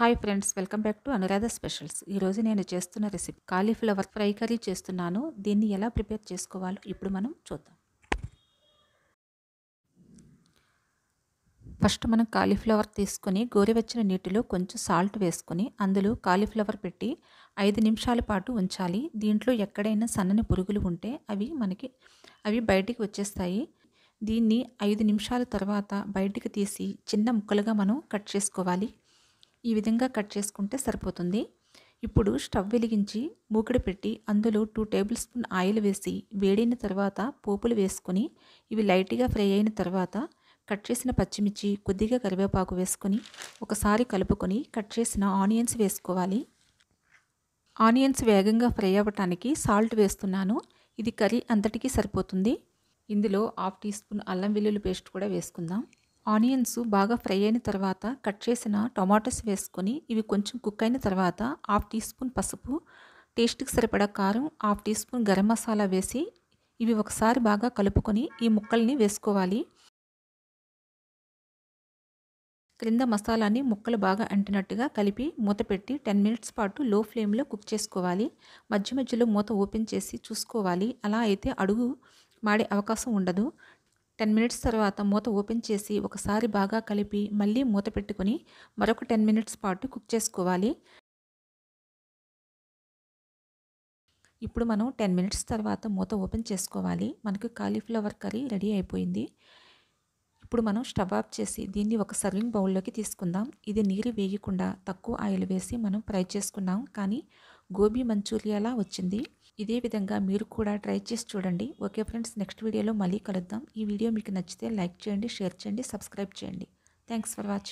hi friends welcome back to Anuradha specials ఈరోజు నేను చేస్తున్న రెసిపీ కాలీఫ్లవర్ ఫ్రై కర్రీ చేస్తున్నాను దీన్ని ఎలా ప్రిపేర్ చేసుకోవాలో ఇప్పుడు మనం చూద్దాం ఫస్ట్ మనం కాలీఫ్లవర్ తీసుకొని గోరువెచ్చని నీటిలో కొంచెం సాల్ట్ వేసుకొని అందులో కాలీఫ్లవర్ పెట్టి ఐదు నిమిషాల పాటు ఉంచాలి దీంట్లో ఎక్కడైనా సన్నని పురుగులు ఉంటే అవి మనకి అవి బయటికి వచ్చేస్తాయి దీన్ని ఐదు నిమిషాల తర్వాత బయటికి తీసి చిన్న ముక్కలుగా మనం కట్ చేసుకోవాలి ఈ విధంగా కట్ చేసుకుంటే సరిపోతుంది ఇప్పుడు స్టవ్ వెలిగించి మూకిడి పెట్టి అందులో టూ టేబుల్ స్పూన్ ఆయిల్ వేసి వేడిన తర్వాత పోపులు వేసుకొని ఇవి లైట్గా ఫ్రై అయిన తర్వాత కట్ చేసిన పచ్చిమిర్చి కొద్దిగా కరివేపాకు వేసుకొని ఒకసారి కలుపుకొని కట్ చేసిన ఆనియన్స్ వేసుకోవాలి ఆనియన్స్ వేగంగా ఫ్రై అవ్వటానికి సాల్ట్ వేస్తున్నాను ఇది కర్రీ అంతటికీ సరిపోతుంది ఇందులో హాఫ్ టీ స్పూన్ అల్లం వెల్లుల్లి పేస్ట్ కూడా వేసుకుందాం ఆనియన్స్ బాగా ఫ్రై అయిన తర్వాత కట్ చేసిన టొమాటోస్ వేసుకొని ఇవి కొంచెం కుక్ అయిన తర్వాత హాఫ్ టీ స్పూన్ పసుపు టేస్ట్కి సరిపడా కారం half teaspoon garam masala వేసి ఇవి ఒకసారి బాగా కలుపుకొని ఈ ముక్కల్ని వేసుకోవాలి క్రింద మసాలాని ముక్కలు బాగా అంటినట్టుగా కలిపి మూత పెట్టి టెన్ మినిట్స్ పాటు లో ఫ్లేమ్లో కుక్ చేసుకోవాలి మధ్య మధ్యలో మూత ఓపెన్ చేసి చూసుకోవాలి అలా అయితే అడుగు మాడే అవకాశం ఉండదు టెన్ మినిట్స్ తర్వాత మూత ఓపెన్ చేసి ఒకసారి బాగా కలిపి మళ్ళీ మూత పెట్టుకుని మరొక టెన్ మినిట్స్ పాటు కుక్ చేసుకోవాలి ఇప్పుడు మనం టెన్ మినిట్స్ తర్వాత మూత ఓపెన్ చేసుకోవాలి మనకు కాలీఫ్లవర్ కర్రీ రెడీ అయిపోయింది ఇప్పుడు మనం స్టవ్ ఆఫ్ చేసి దీన్ని ఒక సర్వింగ్ బౌల్లోకి తీసుకుందాం ఇది నీరు వేయకుండా తక్కువ ఆయిల్ వేసి మనం ఫ్రై చేసుకున్నాం కానీ గోబీ మంచూరియాలా వచ్చింది ఇదే విధంగా మీరు కూడా ట్రై చేసి చూడండి ఓకే ఫ్రెండ్స్ నెక్స్ట్ వీడియోలో మళ్ళీ కలుద్దాం ఈ వీడియో మీకు నచ్చితే లైక్ చేయండి షేర్ చేయండి సబ్స్క్రైబ్ చేయండి థ్యాంక్స్ ఫర్ వాచింగ్